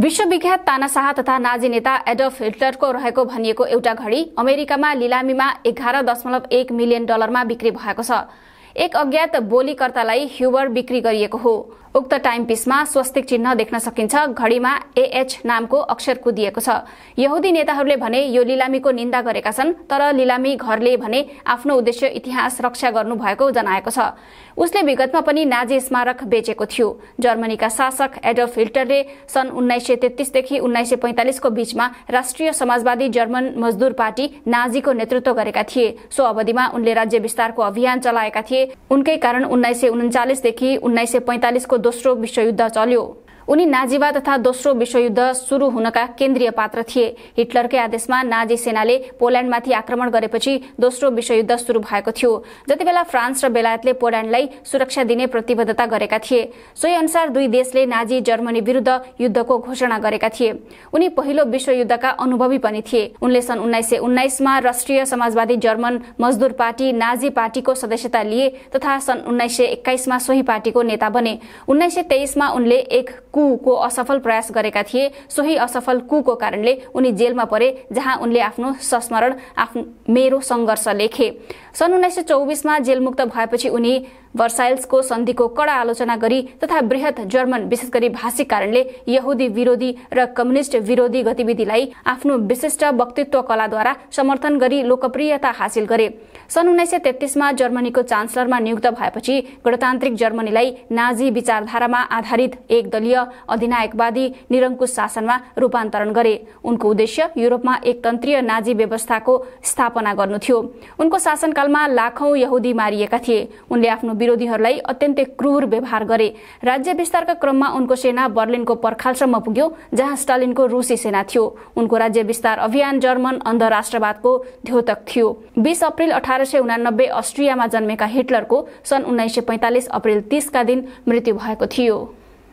विश्वविख्यात तानाशाह तथा नाजी नेता एडल्फ हिटलरको रहेको भनिएको एउटा घडी अमेरिकामा लिलामीमा एघार दशमलव एक मिलियन डलरमा बिक्री भएको छ एक अज्ञात बोलीकर्तालाई ह्युबर बिक्री गरिएको हो उक्त टाइम पिसमा स्वस्तिक चिन्ह देख्न सकिन्छ घडीमा एएच नामको अक्षर कुदिएको छ यहुदी नेताहरूले भने यो लिलामीको निन्दा गरेका छन् तर लिलामी घरले भने आफ्नो उद्देश्य इतिहास रक्षा गर्नु भएको जनाएको छ उसले विगतमा पनि नाजी स्मारक बेचेको थियो जर्मनीका शासक एडल्फ हिल्टरले सन् उन्नाइस सय तेत्तीसदेखि उन्नाइस सय पैंतालिसको बीचमा राष्ट्रिय समाजवादी जर्मन मजदुर पार्टी नाजीको नेतृत्व गरेका थिए सो अवधिमा उनले राज्य विस्तारको अभियान चलाएका थिए उनकै कारण उन्नाइस सय उन्चालिसदेखि उन्नाइस सय पैँतालिसको दोस्रो विश्वयुद्ध चल्यो उनी नाजीवा तथा दोस्रो विश्वयुद्ध शुरू हुनका केन्द्रीय पात्र थिए हिटलरकै आदेशमा नाजी सेनाले पोल्याण्डमाथि आक्रमण गरेपछि दोस्रो विश्वयुद्ध शुरू भएको थियो जति बेला फ्रान्स र बेलायतले पोल्याण्डलाई सुरक्षा दिने प्रतिबद्धता गरेका थिए सोही अनुसार दुई देशले नाजी जर्मनी विरूद्ध युद्धको घोषणा गरेका थिए उनी पहिलो विश्वयुद्धका अनुभवी पनि थिए उनले सन् उन्नाइस सय उन्नाइसमा राष्ट्रिय समाजवादी जर्मन मजदुर पार्टी नाजी पार्टीको सदस्यता लिए तथा सन् उन्नाइस सय एक्काइसमा सोही पार्टीको नेता बने उन्नाइस सय तेइसमा उनले एक कुको असफल प्रयास गरेका थिए सोही असफल कुको कारणले उनी जेलमा परे जहाँ उनले आफ्नो संस्मरण आफ्नो मेरो सङ्घर्ष लेखे सन् उन्नाइस सय चौबिसमा जेलमुक्त भएपछि उनी वर्साइल्सको सन्धिको कडा आलोचना गरी तथा वृहत जर्मन विशेष गरी भाषिक कारणले यहुदी विरोधी र कम्युनिस्ट विरोधी गतिविधिलाई आफ्नो विशिष्ट वक्तित्व कलाद्वारा समर्थन गरी लोकप्रियता हासिल गरे सन् उन्नाइस सय तेत्तिसमा जर्मनीको चान्सलरमा नियुक्त भएपछि गणतान्त्रिक जर्मनीलाई नाजी विचारधारामा आधारित एक दलीय अधिनायकवादी निरङ्कुश शासनमा रूपान्तरण गरे उनको उद्देश्य युरोपमा एकतन्त्रीय नाजी व्यवस्थाको स्थापना गर्नु थियो उनको शासनकालमा लाखौं यहुदी मारिएका थिए उनले आफ्नो विरोधीहरूलाई अत्यन्तै क्रूर व्यवहार गरे राज्य विस्तारका क्रममा उनको सेना बर्लिनको पर्खालसम्म पुग्यो जहाँ स्टालिनको रुसी सेना थियो उनको राज्य विस्तार अभियान जर्मन अन्धराष्ट्रवादको द्योतक थियो बीस अप्रेल अठार सय उनानब्बे अस्ट्रियामा जन्मेका हिटलरको सन् उन्नाइस सय पैंतालिस अप्रेल तीसका दिन मृत्यु भएको थियो